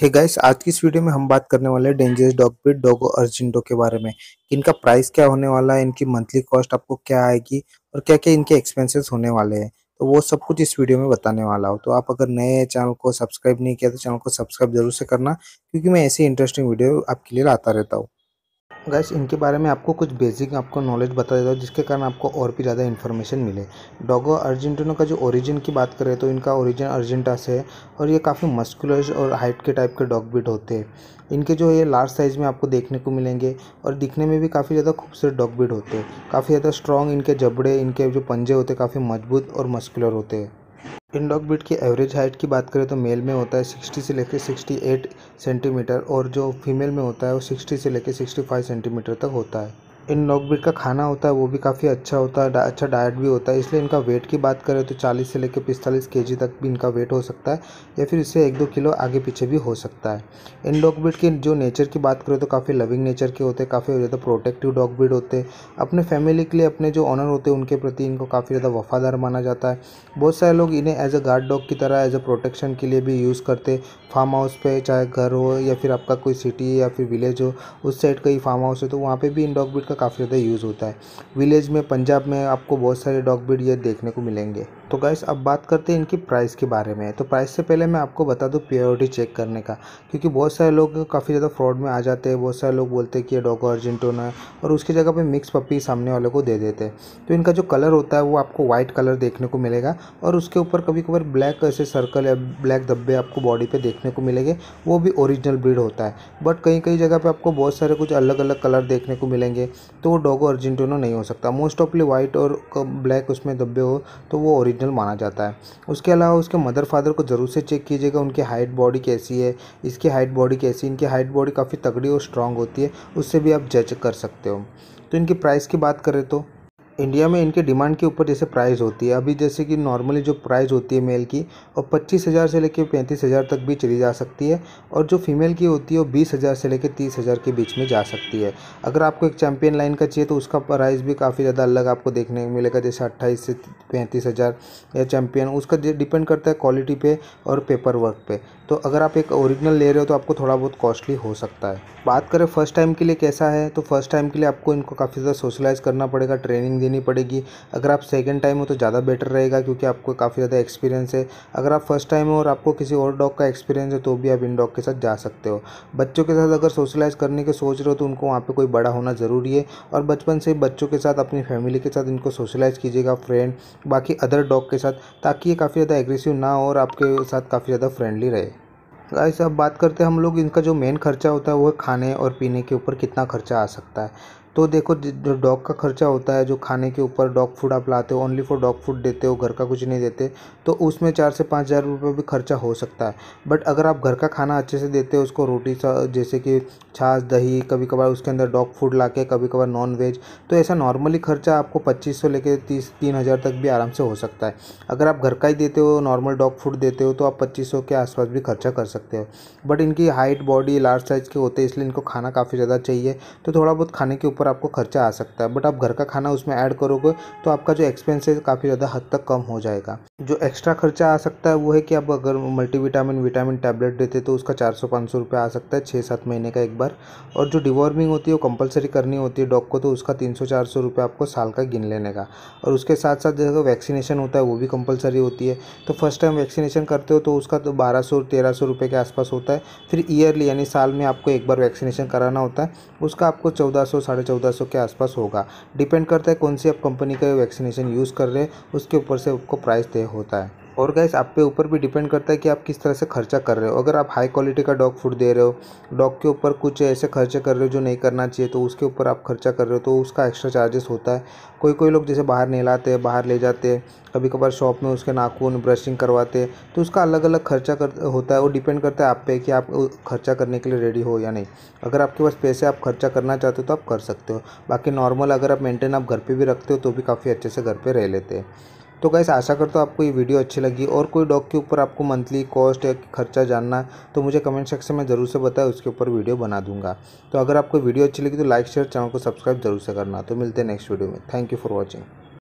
hey guys आज की इस वीडियो में हम बात करने वाले हैं dangerous dog breed dogo argento के बारे में इनका प्राइस क्या होने वाला है इनकी मंथली कॉस्ट आपको क्या आएगी और क्या क्या इनके एक्सपेंसेस होने वाले हैं तो वो सब कुछ इस वीडियो में बताने वाला हो तो आप अगर नए चैनल को सब्सक्राइब नहीं किया तो चैनल को सब्सक्राइब जरूर से करना क्योंकि मैं ऐसी इंटरेस्टिंग वीडियो आपके लिए लाता रहता हूँ गैस इनके बारे में आपको कुछ बेसिक आपको नॉलेज बता देता हूँ जिसके कारण आपको और भी ज़्यादा इन्फॉर्मेशन मिले डॉगो अर्जेंटिनो का जो ओरिजिन की बात करें तो इनका ओरिजिन अर्जेंटा से है और ये काफ़ी मस्कुलर और हाइट के टाइप के डॉग बिट होते हैं इनके जो ये लार्ज साइज़ में आपको देखने को मिलेंगे और दिखने में भी काफ़ी ज़्यादा खूबसूरत डॉग बिट होते हैं काफ़ी ज़्यादा स्ट्रॉन्ग इनके जबड़े इनके जो पंजे होते हैं काफ़ी मजबूत और मस्कुलर होते हैं इन डॉग ब्रीड की एवरेज हाइट की बात करें तो मेल में होता है 60 से लेकर 68 सेंटीमीटर और जो फीमेल में होता है वो 60 से लेकर 65 सेंटीमीटर तक होता है इन ब्रिड का खाना होता है वो भी काफ़ी अच्छा होता है अच्छा डाइट भी होता है इसलिए इनका वेट की बात करें तो 40 से लेकर 45 जी तक भी इनका वेट हो सकता है या फिर इससे एक दो किलो आगे पीछे भी हो सकता है इन डॉग ब्रिड के जो नेचर की बात करें तो काफ़ी लविंग नेचर के होते हैं काफ़ी ज़्यादा प्रोटेक्टिव डॉग ब्रीड होते हैं अपने फैमिली के लिए अपने जो ऑनर होते हैं उनके प्रति इनको काफ़ी ज़्यादा वफादार माना जाता है बहुत सारे लोग इन्हें एज अ गार्ड डॉग की तरह एज अ प्रोटेक्शन के लिए भी यूज़ करते फार्म हाउस पर चाहे घर हो या फिर आपका कोई सिटी या फिर विलेज हो उस साइड कहीं फार्म हाउस हो तो वहाँ पर भी इन डॉग ब्रीड का काफ़ी ज़्यादा यूज़ होता है विलेज में पंजाब में आपको बहुत सारे डॉग ब्रीड ये देखने को मिलेंगे तो गाइस अब बात करते हैं इनकी प्राइस के बारे में तो प्राइस से पहले मैं आपको बता दूँ प्योरिटी चेक करने का क्योंकि बहुत सारे लोग काफ़ी ज़्यादा फ्रॉड में आ जाते हैं बहुत सारे लोग बोलते हैं कि ये डॉग अर्जेंटोना है और उसकी जगह पर मिक्स पप्पी सामने वाले को दे देते हैं तो इनका जो कलर होता है वो आपको वाइट कलर देखने को मिलेगा और उसके ऊपर कभी कभार ब्लैक ऐसे सर्कल या ब्लैक धब्बे आपको बॉडी पर देखने को मिलेंगे वो भी ओरिजिनल ब्रीड होता है बट कहीं कहीं जगह पर आपको बहुत सारे कुछ अलग अलग कलर देखने को मिलेंगे तो वो डोगो अर्जेंटिनो नहीं हो सकता मोस्ट ऑफली वाइट और ब्लैक उसमें दब्बे हो तो वो ओरिजिनल माना जाता है उसके अलावा उसके मदर फादर को ज़रूर से चेक कीजिएगा उनकी हाइट बॉडी कैसी है इसकी हाइट बॉडी कैसी इनकी हाइट बॉडी काफ़ी तगड़ी और स्ट्रांग होती है उससे भी आप जज कर सकते हो तो इनकी प्राइस की बात करें तो इंडिया में इनके डिमांड के ऊपर जैसे प्राइज़ होती है अभी जैसे कि नॉर्मली जो प्राइज़ होती है मेल की वो पच्चीस हज़ार से लेकर पैंतीस हज़ार तक भी चली जा सकती है और जो फीमेल की होती है वो बीस हज़ार से लेकर तीस हज़ार के बीच में जा सकती है अगर आपको एक चैम्पियन लाइन का चाहिए तो उसका प्राइस भी काफ़ी ज़्यादा अलग आपको देखने को मिलेगा जैसे अट्ठाईस से पैंतीस हज़ार या चैम्पियन उसका डिपेंड करता है क्वालिटी पे और पेपर वर्क पर तो अगर आप एक ओरिजिनल ले रहे हो तो आपको थोड़ा बहुत कॉस्टली हो सकता है बात करें फर्स्ट टाइम के लिए कैसा है तो फर्स्ट टाइम के लिए आपको इनको काफ़ी ज़्यादा सोशलाइज़ करना पड़ेगा ट्रेनिंग देनी पड़ेगी अगर आप सेकेंड टाइम हो तो ज़्यादा बेटर रहेगा क्योंकि आपको काफ़ी ज़्यादा एक्सपीरियंस है अगर आप फर्स्ट टाइम हो और आपको किसी और डॉग का एक्सपीरियंस है तो भी आप इन डॉग के साथ जा सकते हो बच्चों के साथ अगर सोशलाइज करने के सोच रहे हो तो उनको वहाँ पर कोई बड़ा होना ज़रूरी है और बचपन से बच्चों के साथ अपनी फैमिली के साथ इनको सोशलाइज कीजिएगा फ्रेंड बाकी अदर डॉग के साथ ताकि ये काफ़ी ज़्यादा एग्रेसिव ना हो और आपके साथ काफ़ी ज़्यादा फ्रेंडली रहे गाइस अब बात करते हैं हम लोग इनका जो मेन खर्चा होता है वो खाने और पीने के ऊपर कितना खर्चा आ सकता है तो देखो जो डॉग का खर्चा होता है जो खाने के ऊपर डॉग फूड आप लाते हो ओनली फॉर डॉग फूड देते हो घर का कुछ नहीं देते तो उसमें चार से पाँच हज़ार रुपये भी खर्चा हो सकता है बट अगर आप घर का खाना अच्छे से देते हो उसको रोटी जैसे कि छाछ दही कभी कभार उसके अंदर डॉग फूड ला के कभी कभार नॉन वेज तो ऐसा नॉर्मली खर्चा आपको पच्चीस सौ लेकर तीस तीन हज़ार तक भी आराम से हो सकता है अगर आप घर का ही देते हो नॉर्मल डॉग फूड देते हो तो आप पच्चीस सौ के आसपास भी खर्चा कर सकते हो बट इनकी हाइट बॉडी लार्ज साइज़ के होते हैं इसलिए इनको खाना काफ़ी ज़्यादा चाहिए तो थोड़ा बहुत खाने के ऊपर पर आपको खर्चा आ सकता है बट आप घर का खाना उसमें ऐड करोगे तो आपका जो एक्सपेंसेस काफ़ी ज़्यादा हद तक कम हो जाएगा जो एक्स्ट्रा खर्चा आ सकता है वो है कि आप अगर मल्टीविटामिन विटामिन टैबलेट देते तो उसका चार सौ पाँच सौ रुपये आ सकता है छः सात महीने का एक बार और जो डिवॉर्मिंग होती है वो कंपलसरी करनी होती है डॉग को तो उसका तीन सौ चार सौ रुपये आपको साल का गिन लेने का और उसके साथ साथ जैसे वैक्सीनेशन होता है वो भी कंपलसरी होती है तो फर्स्ट टाइम वैक्सीनेशन करते हो तो उसका तो बारह सौ तेरह सौ रुपये के आसपास होता है फिर ईयरली यानी साल में आपको एक बार वैक्सीनेशन कराना होता है उसका आपको चौदह सौ साढ़े चौदह सौ के आसपास होगा डिपेंड करता है कौन सी आप कंपनी का वैक्सीनेशन यूज़ कर रहे हैं उसके ऊपर से आपको प्राइस तय होता है और गैस आप पे ऊपर भी डिपेंड करता है कि आप किस तरह से खर्चा कर रहे हो अगर आप हाई क्वालिटी का डॉग फूड दे रहे हो डॉग के ऊपर कुछ ऐसे खर्चे कर रहे हो जो नहीं करना चाहिए तो उसके ऊपर आप खर्चा कर रहे हो तो उसका एक्स्ट्रा चार्जेस होता है कोई कोई लोग जैसे बाहर नहलाते हैं बाहर ले जाते हैं कभी कभार शॉप में उसके नाखून ब्रशिंग करवाते हैं तो उसका अलग अलग खर्चा कर होता है वो डिपेंड करता है आप पे कि आप खर्चा करने के लिए रेडी हो या नहीं अगर आपके पास पैसे आप खर्चा करना चाहते हो तो आप कर सकते हो बाकी नॉर्मल अगर आप मेंटेन आप घर पे भी रखते हो तो भी काफ़ी अच्छे से घर पे रह लेते हैं तो गैस आशा करता हूँ आपको ये वीडियो अच्छी लगी और कोई डॉग के ऊपर आपको मंथली कॉस्ट या खर्चा जानना तो मुझे कमेंट सेक्शन में ज़रूर से बताएं उसके ऊपर वीडियो बना दूंगा तो अगर आपको वीडियो अच्छी लगी तो लाइक शेयर चैनल को सब्सक्राइब जरूर से करना तो मिलते हैं नेक्स्ट वीडियो में थैंक यू फॉर वॉचिंग